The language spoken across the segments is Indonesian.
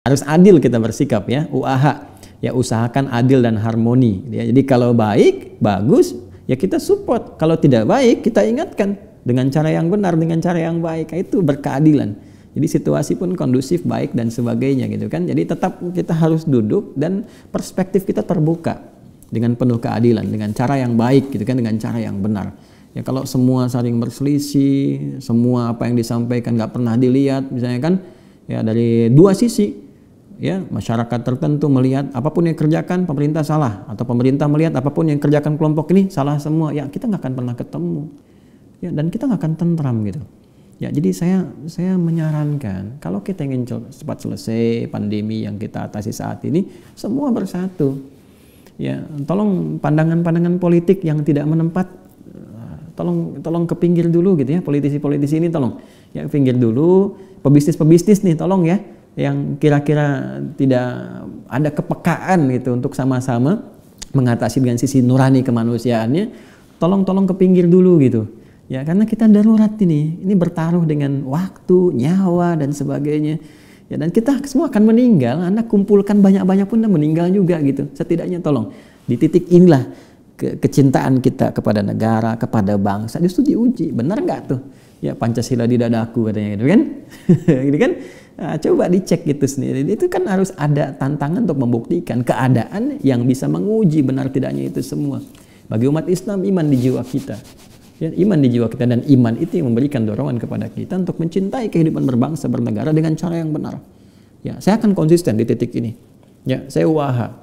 harus adil kita bersikap ya UAH ya usahakan adil dan harmoni ya, jadi kalau baik bagus ya kita support kalau tidak baik kita ingatkan dengan cara yang benar dengan cara yang baik nah, itu berkeadilan jadi situasi pun kondusif baik dan sebagainya gitu kan jadi tetap kita harus duduk dan perspektif kita terbuka dengan penuh keadilan dengan cara yang baik gitu kan dengan cara yang benar ya kalau semua saling berselisih semua apa yang disampaikan nggak pernah dilihat misalnya kan ya dari dua sisi ya masyarakat tertentu melihat apapun yang kerjakan pemerintah salah atau pemerintah melihat apapun yang kerjakan kelompok ini salah semua ya kita nggak akan pernah ketemu ya dan kita nggak akan tentram gitu ya jadi saya saya menyarankan kalau kita ingin cepat selesai pandemi yang kita atasi saat ini semua bersatu ya tolong pandangan-pandangan politik yang tidak menempat eh, tolong tolong ke pinggir dulu gitu ya politisi-politisi ini tolong ya pinggir dulu pebisnis-pebisnis nih tolong ya yang kira-kira tidak ada kepekaan gitu untuk sama-sama mengatasi dengan sisi nurani kemanusiaannya, tolong-tolong ke pinggir dulu gitu. Ya, karena kita darurat ini. Ini bertaruh dengan waktu, nyawa dan sebagainya. Ya, dan kita semua akan meninggal. Anda kumpulkan banyak-banyak pun dan meninggal juga gitu. Setidaknya tolong di titik inilah ke kecintaan kita kepada negara, kepada bangsa justru diuji. Benar nggak tuh? Ya Pancasila di dadaku katanya gitu kan? gitu kan? Nah, coba dicek gitu sendiri. Itu kan harus ada tantangan untuk membuktikan keadaan yang bisa menguji benar tidaknya itu semua. Bagi umat Islam iman di jiwa kita. Ya, iman di jiwa kita dan iman itu yang memberikan dorongan kepada kita untuk mencintai kehidupan berbangsa bernegara dengan cara yang benar. Ya, saya akan konsisten di titik ini. Ya, saya waha.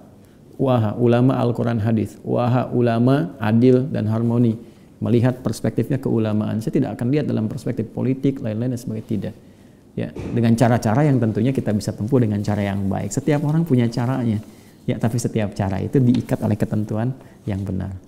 Waha ulama Al-Qur'an hadis, waha ulama adil dan harmoni melihat perspektifnya keulamaan. Saya tidak akan lihat dalam perspektif politik lain-lain dan sebagainya tidak ya dengan cara-cara yang tentunya kita bisa tempuh dengan cara yang baik. Setiap orang punya caranya. Ya, tapi setiap cara itu diikat oleh ketentuan yang benar.